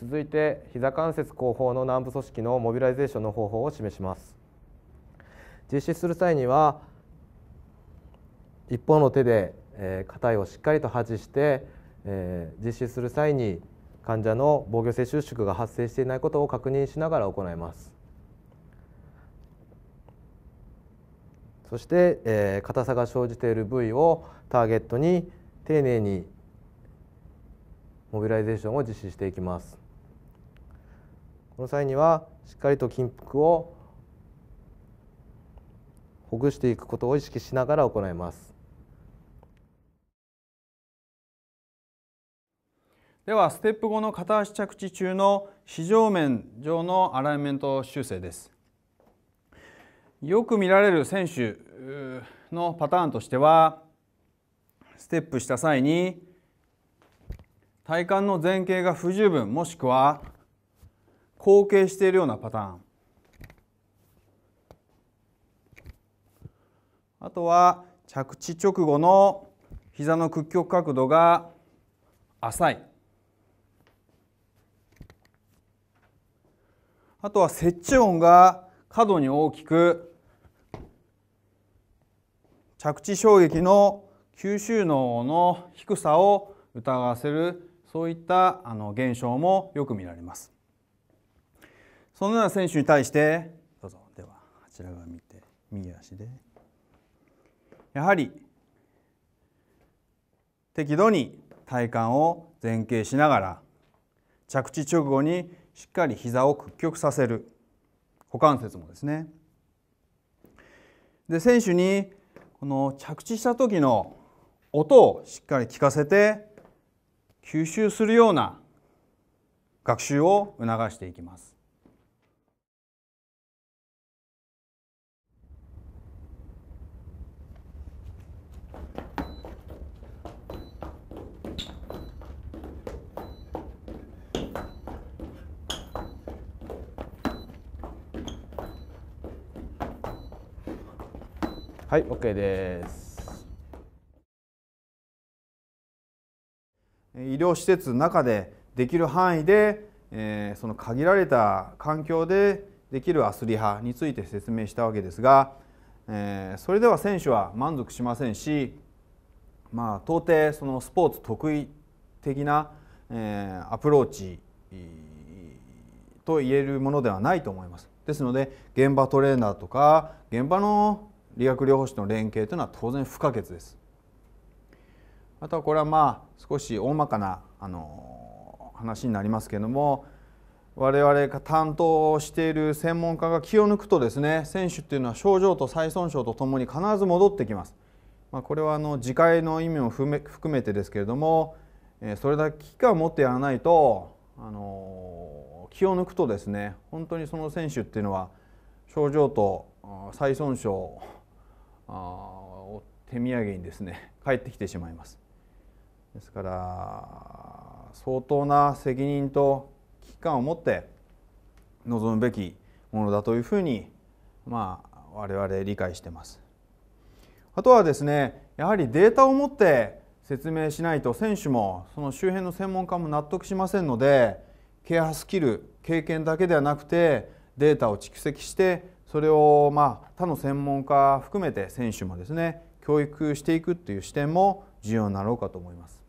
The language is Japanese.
続いて膝関節後方の軟部組織のモビライゼーションの方法を示します実施する際には一方の手で肩をしっかりと外して実施する際に患者の防御性収縮が発生していないことを確認しながら行いますそして硬さが生じている部位をターゲットに丁寧にモビライゼーションを実施していきますこの際にはしっかりと筋腹をほぐしていくことを意識しながら行いますではステップ5の片足着地中の非常面上のアライメント修正ですよく見られる選手のパターンとしてはステップした際に体幹の前傾が不十分もしくは後傾しているようなパターンあとは着地直後の膝の屈曲角度が浅いあとは接地音が過度に大きく着地衝撃の吸収能の低さを疑わせるそういったあの現象もよく見られますそのような選手に対してどうぞではあちら側見て右足でやはり適度に体幹を前傾しながら着地直後にしっかり膝を屈曲させる股関節もですねで選手にこの着地した時の音をしっかり聞かせて吸収するような学習を促していきます。はい、OK です。医療施設の中でできる範囲で、えー、その限られた環境でできるアスリ派について説明したわけですが、えー、それでは選手は満足しませんし、まあ、到底そのスポーツ得意的な、えー、アプローチと言えるものではないと思います。ですので現場トレーナーとか現場の理学療法士との連携というのは当然不可欠です。あとはこれはまあ少し大まかなあの話になりますけども我々が担当している専門家が気を抜くとですね選手っていうのは症状と再損傷とともに必ず戻ってきます。まあ、これはあの自戒の意味も含めてですけれどもそれだけ危機感を持ってやらないとあの気を抜くとですね本当にその選手っていうのは症状と再損傷を手土産にですね帰ってきてしまいます。ですから相当な責任と危機感を持って臨むべきものだというふうにまあ我々理解してます。あとはですねやはりデータを持って説明しないと選手もその周辺の専門家も納得しませんのでケアスキル経験だけではなくてデータを蓄積してそれをま他の専門家含めて選手もですね教育していくっていう視点も重要になろうかと思います。